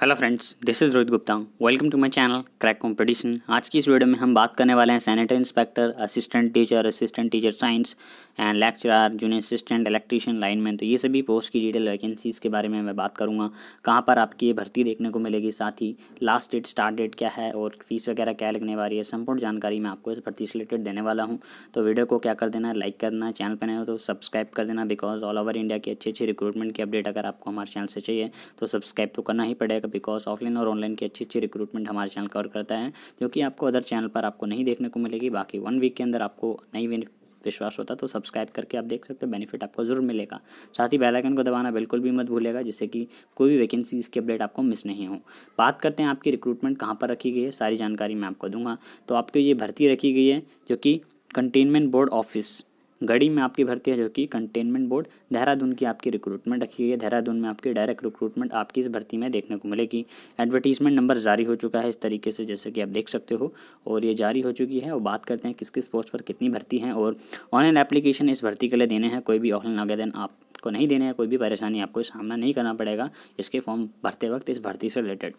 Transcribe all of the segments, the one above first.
hello friends this is Rohit Gupta welcome to my channel crack competition आज की इस video में हम बात करने वाले हैं sanitary inspector assistant teacher assistant teacher science and lecturer junior assistant electrician lineman तो ये सभी पोस्ट की डिटेल वैकेंसीज़ के बारे में मैं बात करूँगा कहाँ पर आपकी ये भर्ती देखने को मिलेगी साथ ही लास्ट डेट स्टार्ट डेट क्या है और फीस वगैरह क्या लगने वाली है संपूर्ण जानकारी मैं आपको इस भर्ती से रिलेटेड देने वाला हूँ तो वीडियो को क्या कर देना लाइक करना चैनल पर नए हो तो सब्सक्राइब कर देना बिकॉज ऑल ओवर इंडिया की अच्छी अच्छी रिक्रूटमेंट की अपडेट अगर आपको हमारे चैनल से चाहिए तो सब्सक्राइब तो करना ही पड़ेगा जाएगा बिकॉज ऑफलाइन और ऑनलाइन की अच्छी अच्छी रिक्रूटमेंट हमारे चैनल कवर करता है जो कि आपको अदर चैनल पर आपको नहीं देखने को मिलेगी बाकी वन वीक के अंदर आपको नई विश्वास होता तो सब्सक्राइब करके आप देख सकते हो बेनिफिट आपको जरूर मिलेगा साथ ही बेल आइकन को दबाना बिल्कुल भी मत भूलेगा जिससे कि कोई भी वैकेंसीज की अपडेट आपको मिस नहीं हो बात करते हैं आपकी रिक्रूटमेंट कहाँ पर रखी गई है सारी जानकारी मैं आपको दूंगा तो आपको ये भर्ती रखी गई है जो कि कंटेनमेंट बोर्ड ऑफिस गढ़ी में आपकी भर्ती है जो कि कंटेनमेंट बोर्ड देहरादून की आपकी रिक्रूटमेंट रखी गई है देहरादून में आपकी डायरेक्ट रिक्रूटमेंट आपकी इस भर्ती में देखने को मिलेगी एडवर्टीजमेंट नंबर जारी हो चुका है इस तरीके से जैसे कि आप देख सकते हो और ये जारी हो चुकी है और बात करते हैं किस किस पोस्ट पर कितनी भर्ती है और ऑनलाइन एप्लीकेशन इस भर्ती के लिए देने हैं कोई भी ऑनलाइन आवेदन आपको नहीं देने हैं कोई भी परेशानी आपको सामना नहीं करना पड़ेगा इसके फॉर्म भरते वक्त इस भर्ती से रिलेटेड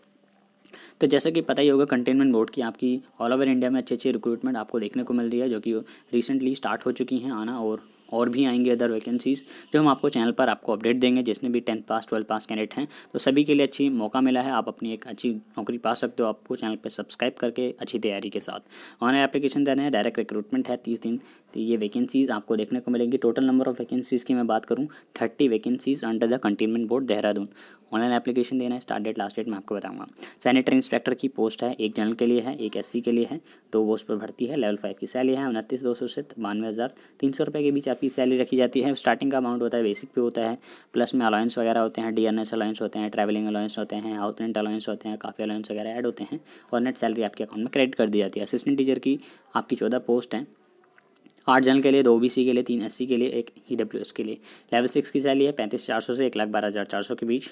तो जैसा कि पता ही होगा कंटेनमेंट बोर्ड की आपकी ऑल ओवर इंडिया में अच्छे अच्छे रिक्रूटमेंट आपको देखने को मिल रही है जो कि रिसेंटली स्टार्ट हो चुकी हैं आना और और भी आएंगे अदर वैकेंसीज़ जो हम आपको चैनल पर आपको अपडेट देंगे जिसमें भी tenth pass twelfth pass candidate हैं तो सभी के लिए अच्छी मौका मिला है आप अपनी एक अच्छी नौकरी पा सकते हो आपको चैनल पर सब्सक्राइब करके अच्छी तैयारी के साथ ऑनलाइन एप्लीकेशन देना है डायरेक्ट रिक्रूटमेंट है तीस दिन तो ये वैकेंसीज़ आपको देखने को मिलेंगी टोटल नंबर ऑफ वैकेंसीज़ की मैं बात करूँ thirty vacancies under the cantonment board Dehradun online application देना है स्टार्ट डेट लास्ट डेट मैं आपको बताऊँगा सैनिटरी इंस्पेक्टर की पोस्ट है एक जनरल के लिए है एक एस के लिए है दो पोस्ट पर भर्ती है लेवल फाइव की सैली है उनतीस दो सौ से बानवे हज़ार तीन सौ रुपये के बीच आपकी सैलरी रखी जाती है स्टार्टिंग का अमाउंट होता है बेसिक पे होता है प्लस में अलाउंस वगैरह होते हैं डी एन एस अलाउंस होते हैं ट्रैवलिंग अलाउंस होते हैं हाउस रेंट अलाउंस होते हैं काफ़ी अलाउंस वगैरह ऐड होते हैं और नेट सैलरी आपके अकाउंट में क्रेडिट कर दी जाती है असिस्टेंट टीचर की आपकी चौदह पोस्ट हैं आठ जन के लिए दो बी के लिए तीन एस के लिए एक ई के लिए लेवल सिक्स की सैलरी है पैंतीस चार सौ से एक लाख बारह हज़ार चार सौ के बीच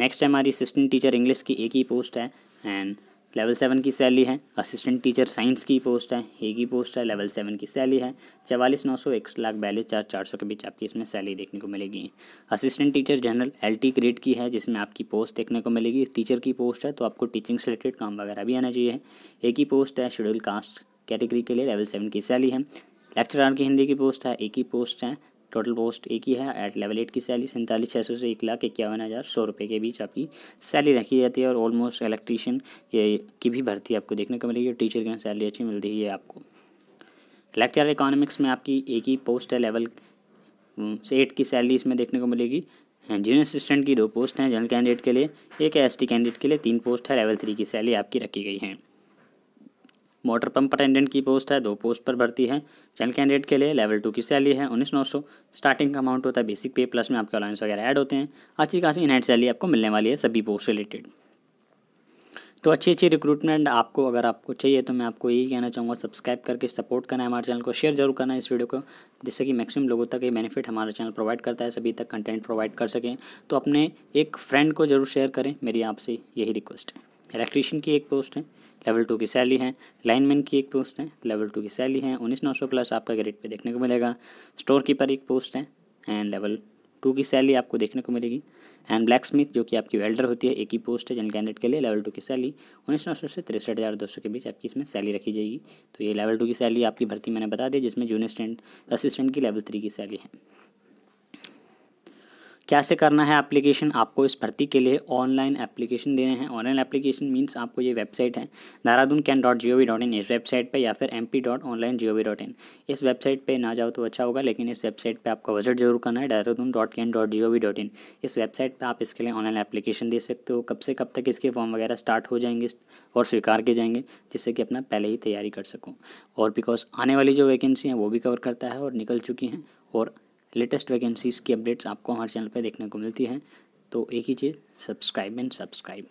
नेक्स्ट है हमारी असिस्टेंट टीचर इंग्लिश की एक ही पोस्ट है एंड लेवल सेवन की सैली है असिस्टेंट टीचर साइंस की पोस्ट है ये की पोस्ट है लेवल सेवन की सैली है चवालीस नौ सौ एक लाख बयालीस चार चार सौ के बीच आपकी इसमें सैली देखने को मिलेगी assistant teacher general L T grade की है जिसमें आपकी पोस्ट देखने को मिलेगी टीचर की पोस्ट है तो आपको टीचिंग से रिलेटेड काम वगैरह भी आना चाहिए एक ही पोस्ट है शेड्यूल कास्ट कैटेगरी के लिए लेवल सेवन की सैली है लेक्चरार की हिंदी की पोस्ट है एक ही पोस्ट है टोटल पोस्ट एक ही है एट लेवल एट की सैलरी सैंतालीस छः सौ से एक लाख इक्यावन हज़ार सौ रुपये के बीच आपकी सैलरी रखी जाती है और ऑलमोस्ट इलेक्ट्रीशियन की भी भर्ती आपको देखने को मिलेगी और टीचर की सैलरी अच्छी मिलती है आपको लेक्चर इकोनॉमिक्स में आपकी एक ही पोस्ट है लेवल एट की सैलरी इसमें देखने को मिलेगी हाँ जूनियर असिस्टेंट की दो पोस्ट हैं जनरल कैंडिडेट के लिए एक एस कैंडिडेट के लिए तीन पोस्ट है लेवल थ्री की सैलरी आपकी रखी गई है मोटर पंप अटेंडेंट की पोस्ट है दो पोस्ट पर भर्ती है जनरल कैंडिडेट के लिए लेवल टू की सैलरी है उन्नीस नौ सौ स्टार्टिंग का अमाउंट होता है बेसिक पे प्लस में आपके अलाउंस वगैरह ऐड होते हैं अच्छी खासी इनहाइट सैलरी आपको मिलने वाली है सभी पोस्ट रिलेटेड तो अच्छी अच्छी रिक्रूटमेंट आपको अगर आपको चाहिए तो मैं आपको यही कहना चाहूँगा सब्सक्राइब करके सपोर्ट करना है हमारे चैनल को शेयर जरूर करना इस वीडियो को जिससे कि मैक्सिमम लोगों तक ये बेनिफिट हमारा चैनल प्रोवाइड करता है सभी तक कंटेंट प्रोवाइड कर सकें तो अपने एक फ्रेंड को जरूर शेयर करें मेरी आपसे यही रिक्वेस्ट है इलेक्ट्रीशियन की एक पोस्ट है लेवल टू की सैली है लाइनमैन की एक पोस्ट है लेवल टू की सैली है उन्नीस नौ सौ प्लस आपका ग्रेड पे देखने को मिलेगा स्टोर कीपर एक पोस्ट है एंड लेवल टू की सैली आपको देखने को मिलेगी एंड ब्लैक स्मिथ जो कि आपकी वेल्डर होती है एक ही पोस्ट है जन कैंडिडेट के लिए लेवल टू की सैली उन्नीस नौ सौ से तिरसठ हज़ार दो सौ के बीच आपकी इसमें सैली रखी जाएगी तो ये लेवल टू की सैली आपकी भर्ती मैंने बता दी जिसमें जूनियर असिस्टेंट की लेवल थ्री की सैली है कैसे करना है एप्लीकेशन आपको इस भर्ती के लिए ऑनलाइन एप्लीकेशन देने हैं ऑनलाइन एप्लीकेशन मीन्स आपको ये वेबसाइट है Dehradun can dot G O V dot in इस वेबसाइट पे या फिर M P dot online G O V dot in इस वेबसाइट पे ना जाओ तो अच्छा होगा लेकिन इस वेबसाइट पे आपका विजिट जरूर करना है Dehradun dot can dot G O V dot in इस वेबसाइट पर आप इसके लिए ऑनलाइन एप्लीकेशन दे सकते हो कब से कब तक इसके फॉर्म वगैरह स्टार्ट हो जाएंगे और स्वीकार किए जाएंगे जिससे कि अपना पहले ही तैयारी कर सकूँ और बिकॉज आने वाली जो वैकेंसी हैं वो भी कवर करता है और निकल चुकी हैं और लेटेस्ट वैकेंसीज़ की अपडेट्स आपको हमारे चैनल पर देखने को मिलती हैं तो एक ही चीज़ सब्सक्राइब एंड सब्सक्राइब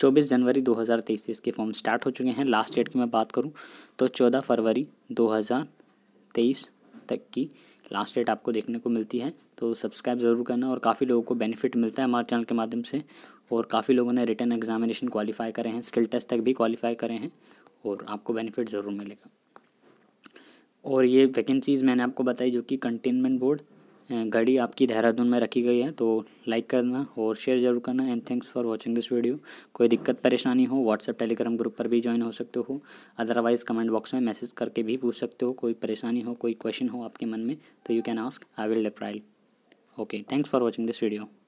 24 जनवरी 2023 से इसके फॉर्म स्टार्ट हो चुके हैं लास्ट डेट की मैं बात करूं तो 14 फरवरी 2023 तक की लास्ट डेट आपको देखने को मिलती है तो सब्सक्राइब ज़रूर करना और काफ़ी लोगों को बेनिफिट मिलता है हमारे चैनल के माध्यम से और काफ़ी लोगों ने रिटर्न एग्जामिनेशन क्वालिफाई करे हैं स्किल टेस्ट तक भी क्वालिफाई करे हैं और आपको बेनिफिट ज़रूर मिलेगा और ये वैकेंसीज़ मैंने आपको बताई जो कि कंटेनमेंट बोर्ड घड़ी आपकी देहरादून में रखी गई है तो लाइक करना और शेयर जरूर करना and thanks for watching this video कोई दिक्कत परेशानी हो व्हाट्सएप टेलीग्राम ग्रुप पर भी ज्वाइन हो सकते हो अदरवाइज़ कमेंट बॉक्स में मैसेज करके भी पूछ सकते हो कोई परेशानी हो कोई क्वेश्चन हो आपके मन में तो you can ask I will reply okay thanks for watching this video